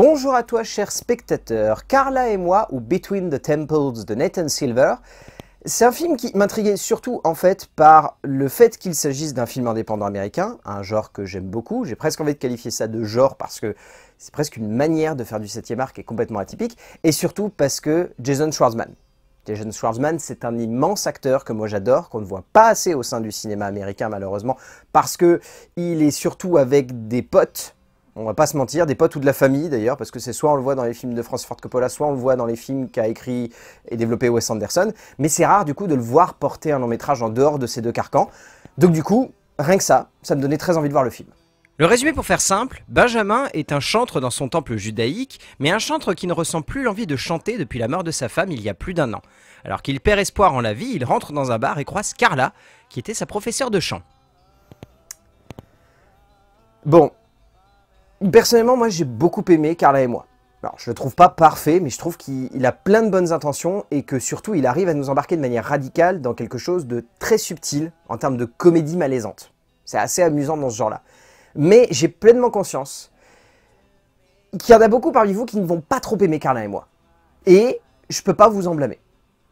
Bonjour à toi chers spectateurs, Carla et moi ou Between the Temples de Nathan Silver. C'est un film qui m'intriguait surtout en fait par le fait qu'il s'agisse d'un film indépendant américain, un genre que j'aime beaucoup, j'ai presque envie de qualifier ça de genre parce que c'est presque une manière de faire du 7 art qui est complètement atypique, et surtout parce que Jason Schwartzman, Jason Schwartzman, c'est un immense acteur que moi j'adore, qu'on ne voit pas assez au sein du cinéma américain malheureusement, parce qu'il est surtout avec des potes on va pas se mentir, des potes ou de la famille d'ailleurs, parce que c'est soit on le voit dans les films de Francis Ford Coppola, soit on le voit dans les films qu'a écrit et développé Wes Anderson, mais c'est rare du coup de le voir porter un long métrage en dehors de ces deux carcans. Donc du coup, rien que ça, ça me donnait très envie de voir le film. Le résumé pour faire simple, Benjamin est un chantre dans son temple judaïque, mais un chantre qui ne ressent plus l'envie de chanter depuis la mort de sa femme il y a plus d'un an. Alors qu'il perd espoir en la vie, il rentre dans un bar et croise Carla, qui était sa professeure de chant. Bon, personnellement, moi, j'ai beaucoup aimé Carla et moi. Alors, je le trouve pas parfait, mais je trouve qu'il a plein de bonnes intentions et que surtout, il arrive à nous embarquer de manière radicale dans quelque chose de très subtil en termes de comédie malaisante. C'est assez amusant dans ce genre-là. Mais j'ai pleinement conscience qu'il y en a beaucoup parmi vous qui ne vont pas trop aimer Carla et moi. Et je peux pas vous en blâmer.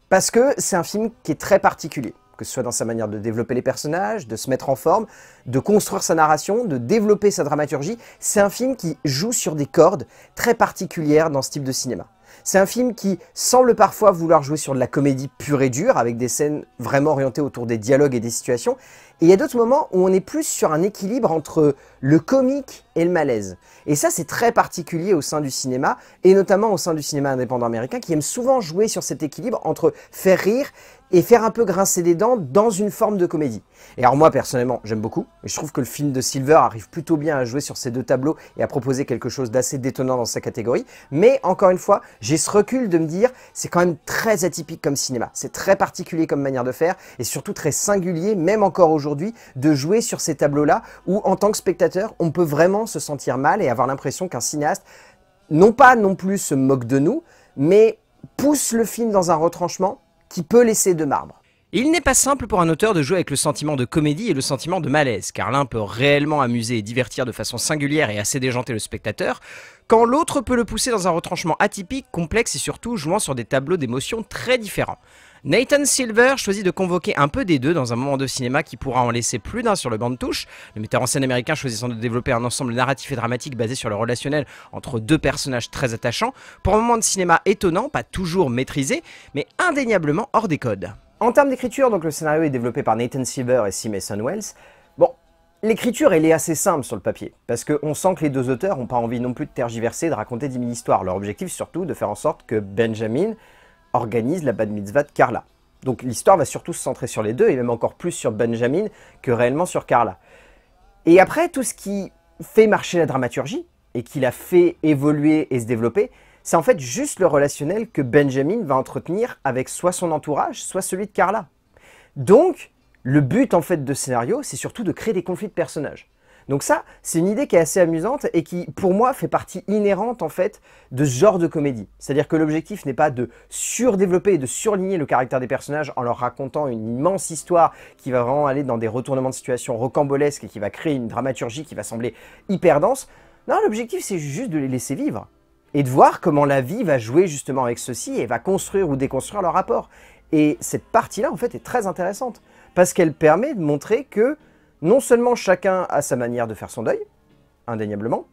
Parce que c'est un film qui est très particulier que ce soit dans sa manière de développer les personnages, de se mettre en forme, de construire sa narration, de développer sa dramaturgie. C'est un film qui joue sur des cordes très particulières dans ce type de cinéma. C'est un film qui semble parfois vouloir jouer sur de la comédie pure et dure, avec des scènes vraiment orientées autour des dialogues et des situations, et il y a d'autres moments où on est plus sur un équilibre entre le comique et le malaise. Et ça, c'est très particulier au sein du cinéma, et notamment au sein du cinéma indépendant américain, qui aime souvent jouer sur cet équilibre entre faire rire et faire un peu grincer des dents dans une forme de comédie. Et alors moi, personnellement, j'aime beaucoup, et je trouve que le film de Silver arrive plutôt bien à jouer sur ces deux tableaux et à proposer quelque chose d'assez détonnant dans sa catégorie. Mais encore une fois, j'ai ce recul de me dire, c'est quand même très atypique comme cinéma, c'est très particulier comme manière de faire, et surtout très singulier, même encore aujourd'hui aujourd'hui de jouer sur ces tableaux-là où, en tant que spectateur, on peut vraiment se sentir mal et avoir l'impression qu'un cinéaste, non pas non plus se moque de nous, mais pousse le film dans un retranchement qui peut laisser de marbre. Il n'est pas simple pour un auteur de jouer avec le sentiment de comédie et le sentiment de malaise, car l'un peut réellement amuser et divertir de façon singulière et assez déjantée le spectateur, quand l'autre peut le pousser dans un retranchement atypique, complexe et surtout jouant sur des tableaux d'émotions très différents. Nathan Silver choisit de convoquer un peu des deux dans un moment de cinéma qui pourra en laisser plus d'un sur le banc de touche. Le metteur en scène américain choisissant de développer un ensemble narratif et dramatique basé sur le relationnel entre deux personnages très attachants, pour un moment de cinéma étonnant, pas toujours maîtrisé, mais indéniablement hors des codes. En termes d'écriture, donc le scénario est développé par Nathan Silver et C. Wells. Bon, L'écriture, elle est assez simple sur le papier, parce qu'on sent que les deux auteurs n'ont pas envie non plus de tergiverser, de raconter des 000 histoires. Leur objectif, surtout, de faire en sorte que Benjamin, organise la Bad Mitzvah de Carla. Donc l'histoire va surtout se centrer sur les deux, et même encore plus sur Benjamin que réellement sur Carla. Et après, tout ce qui fait marcher la dramaturgie, et qui la fait évoluer et se développer, c'est en fait juste le relationnel que Benjamin va entretenir avec soit son entourage, soit celui de Carla. Donc, le but en fait de scénario, c'est surtout de créer des conflits de personnages. Donc ça, c'est une idée qui est assez amusante et qui, pour moi, fait partie inhérente en fait de ce genre de comédie. C'est-à-dire que l'objectif n'est pas de surdévelopper et de surligner le caractère des personnages en leur racontant une immense histoire qui va vraiment aller dans des retournements de situation rocambolesques et qui va créer une dramaturgie qui va sembler hyper dense. Non, l'objectif c'est juste de les laisser vivre et de voir comment la vie va jouer justement avec ceci et va construire ou déconstruire leur rapport. Et cette partie-là en fait est très intéressante parce qu'elle permet de montrer que non seulement chacun a sa manière de faire son deuil, indéniablement,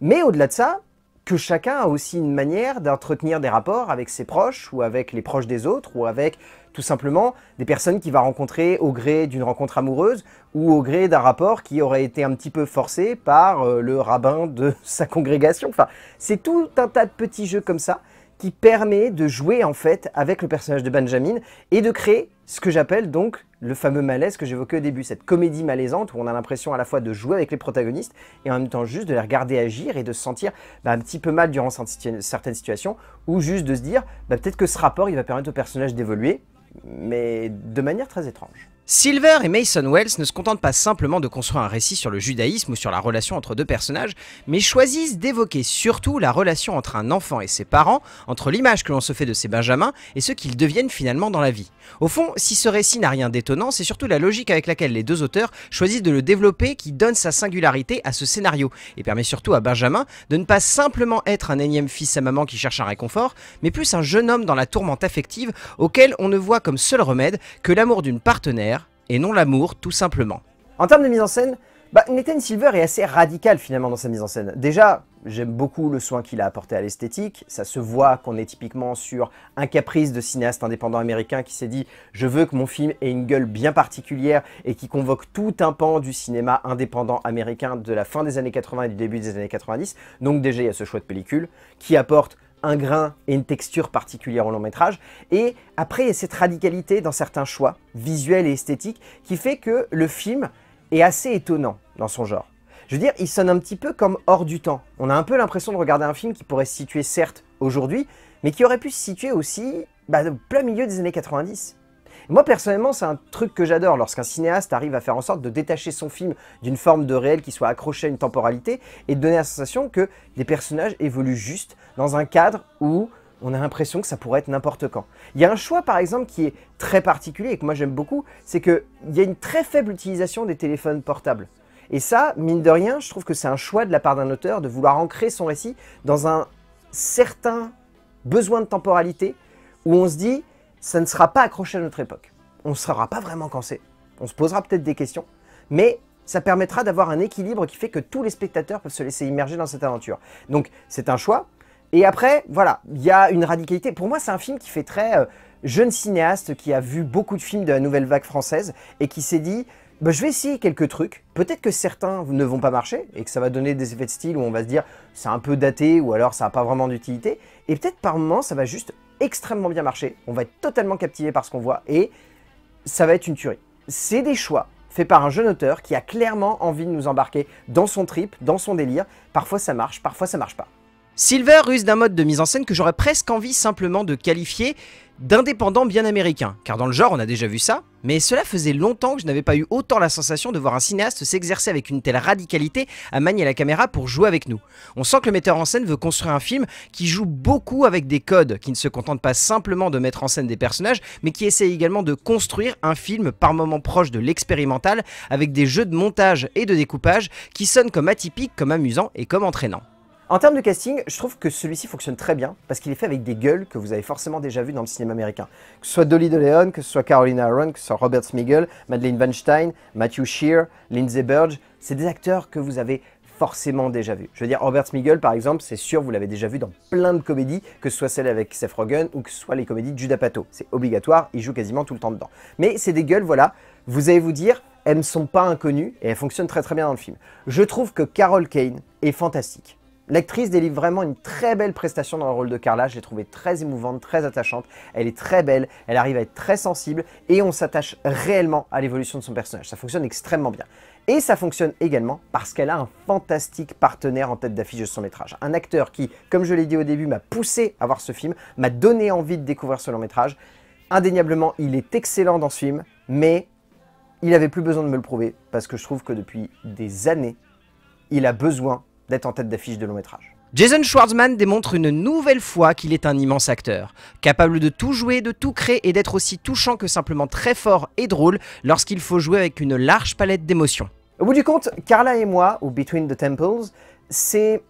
mais au-delà de ça, que chacun a aussi une manière d'entretenir des rapports avec ses proches ou avec les proches des autres ou avec tout simplement des personnes qu'il va rencontrer au gré d'une rencontre amoureuse ou au gré d'un rapport qui aurait été un petit peu forcé par euh, le rabbin de sa congrégation. Enfin, c'est tout un tas de petits jeux comme ça qui permet de jouer en fait avec le personnage de Benjamin et de créer ce que j'appelle donc le fameux malaise que j'évoquais au début, cette comédie malaisante où on a l'impression à la fois de jouer avec les protagonistes et en même temps juste de les regarder agir et de se sentir bah, un petit peu mal durant certaines situations ou juste de se dire bah, peut-être que ce rapport il va permettre au personnage d'évoluer mais de manière très étrange. Silver et Mason Wells ne se contentent pas simplement de construire un récit sur le judaïsme ou sur la relation entre deux personnages, mais choisissent d'évoquer surtout la relation entre un enfant et ses parents, entre l'image que l'on se fait de ses benjamins et ce qu'ils deviennent finalement dans la vie. Au fond, si ce récit n'a rien d'étonnant, c'est surtout la logique avec laquelle les deux auteurs choisissent de le développer qui donne sa singularité à ce scénario et permet surtout à Benjamin de ne pas simplement être un énième fils à maman qui cherche un réconfort, mais plus un jeune homme dans la tourmente affective auquel on ne voit comme seul remède que l'amour d'une partenaire et non l'amour tout simplement. En termes de mise en scène, bah, Nathan Silver est assez radical finalement dans sa mise en scène. Déjà, j'aime beaucoup le soin qu'il a apporté à l'esthétique. Ça se voit qu'on est typiquement sur un caprice de cinéaste indépendant américain qui s'est dit « Je veux que mon film ait une gueule bien particulière » et qui convoque tout un pan du cinéma indépendant américain de la fin des années 80 et du début des années 90. Donc déjà, il y a ce choix de pellicule qui apporte un grain et une texture particulière au long métrage. Et après, il y a cette radicalité dans certains choix visuels et esthétiques qui fait que le film est assez étonnant dans son genre. Je veux dire, il sonne un petit peu comme hors du temps. On a un peu l'impression de regarder un film qui pourrait se situer certes aujourd'hui, mais qui aurait pu se situer aussi au bah, plein milieu des années 90. Moi personnellement, c'est un truc que j'adore lorsqu'un cinéaste arrive à faire en sorte de détacher son film d'une forme de réel qui soit accrochée à une temporalité et de donner la sensation que les personnages évoluent juste dans un cadre où on a l'impression que ça pourrait être n'importe quand. Il y a un choix par exemple qui est très particulier et que moi j'aime beaucoup, c'est qu'il y a une très faible utilisation des téléphones portables. Et ça, mine de rien, je trouve que c'est un choix de la part d'un auteur de vouloir ancrer son récit dans un certain besoin de temporalité où on se dit ça ne sera pas accroché à notre époque. On ne sera pas vraiment cancé. On se posera peut-être des questions, mais ça permettra d'avoir un équilibre qui fait que tous les spectateurs peuvent se laisser immerger dans cette aventure. Donc c'est un choix. Et après, voilà, il y a une radicalité. Pour moi, c'est un film qui fait très euh, jeune cinéaste qui a vu beaucoup de films de la nouvelle vague française et qui s'est dit bah, je vais essayer quelques trucs. Peut-être que certains ne vont pas marcher et que ça va donner des effets de style où on va se dire c'est un peu daté ou alors ça n'a pas vraiment d'utilité. Et peut-être par moments ça va juste extrêmement bien marché, on va être totalement captivé par ce qu'on voit et ça va être une tuerie. C'est des choix faits par un jeune auteur qui a clairement envie de nous embarquer dans son trip, dans son délire. Parfois ça marche, parfois ça marche pas. Silver use d'un mode de mise en scène que j'aurais presque envie simplement de qualifier d'indépendant bien américain, car dans le genre on a déjà vu ça, mais cela faisait longtemps que je n'avais pas eu autant la sensation de voir un cinéaste s'exercer avec une telle radicalité à manier la caméra pour jouer avec nous. On sent que le metteur en scène veut construire un film qui joue beaucoup avec des codes, qui ne se contente pas simplement de mettre en scène des personnages, mais qui essaie également de construire un film par moments proche de l'expérimental, avec des jeux de montage et de découpage qui sonnent comme atypiques, comme amusants et comme entraînants. En termes de casting, je trouve que celui-ci fonctionne très bien parce qu'il est fait avec des gueules que vous avez forcément déjà vues dans le cinéma américain. Que ce soit Dolly Leon, que ce soit Carolina Aaron, que ce soit Robert Smigel, Madeleine Weinstein, Matthew Shear, Lindsay Burge, c'est des acteurs que vous avez forcément déjà vus. Je veux dire, Robert Smigel, par exemple, c'est sûr, vous l'avez déjà vu dans plein de comédies, que ce soit celle avec Seth Rogen ou que ce soit les comédies de Judah Pato. C'est obligatoire, il joue quasiment tout le temps dedans. Mais c'est des gueules, voilà, vous allez vous dire, elles ne sont pas inconnues et elles fonctionnent très très bien dans le film. Je trouve que Carol Kane est fantastique. L'actrice délivre vraiment une très belle prestation dans le rôle de Carla, je l'ai trouvée très émouvante, très attachante, elle est très belle, elle arrive à être très sensible et on s'attache réellement à l'évolution de son personnage, ça fonctionne extrêmement bien. Et ça fonctionne également parce qu'elle a un fantastique partenaire en tête d'affiche de son métrage. Un acteur qui, comme je l'ai dit au début, m'a poussé à voir ce film, m'a donné envie de découvrir ce long métrage. Indéniablement, il est excellent dans ce film, mais il n'avait plus besoin de me le prouver parce que je trouve que depuis des années, il a besoin d'être en tête d'affiche de long métrage. Jason Schwartzman démontre une nouvelle fois qu'il est un immense acteur, capable de tout jouer, de tout créer et d'être aussi touchant que simplement très fort et drôle lorsqu'il faut jouer avec une large palette d'émotions. Au bout du compte, Carla et moi, ou Between the Temples, c'est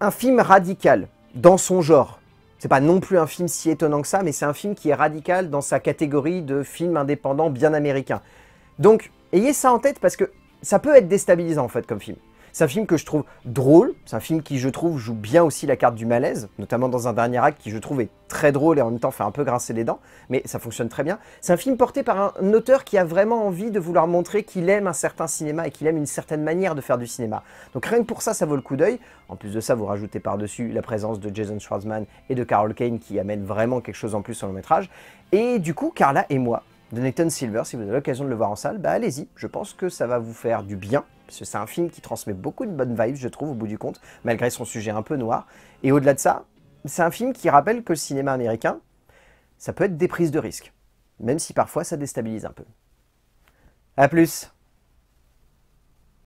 un film radical dans son genre. C'est pas non plus un film si étonnant que ça, mais c'est un film qui est radical dans sa catégorie de film indépendant bien américain. Donc, ayez ça en tête parce que ça peut être déstabilisant en fait comme film. C'est un film que je trouve drôle, c'est un film qui, je trouve, joue bien aussi la carte du malaise, notamment dans un dernier acte qui, je trouve, est très drôle et en même temps fait un peu grincer les dents, mais ça fonctionne très bien. C'est un film porté par un auteur qui a vraiment envie de vouloir montrer qu'il aime un certain cinéma et qu'il aime une certaine manière de faire du cinéma. Donc rien que pour ça, ça vaut le coup d'œil. En plus de ça, vous rajoutez par-dessus la présence de Jason Schwartzman et de Carol Kane qui amène vraiment quelque chose en plus sur le métrage. Et du coup, Carla et moi, de Nathan Silver, si vous avez l'occasion de le voir en salle, bah allez-y, je pense que ça va vous faire du bien parce que c'est un film qui transmet beaucoup de bonnes vibes, je trouve, au bout du compte, malgré son sujet un peu noir. Et au-delà de ça, c'est un film qui rappelle que le cinéma américain, ça peut être des prises de risques, même si parfois ça déstabilise un peu. A plus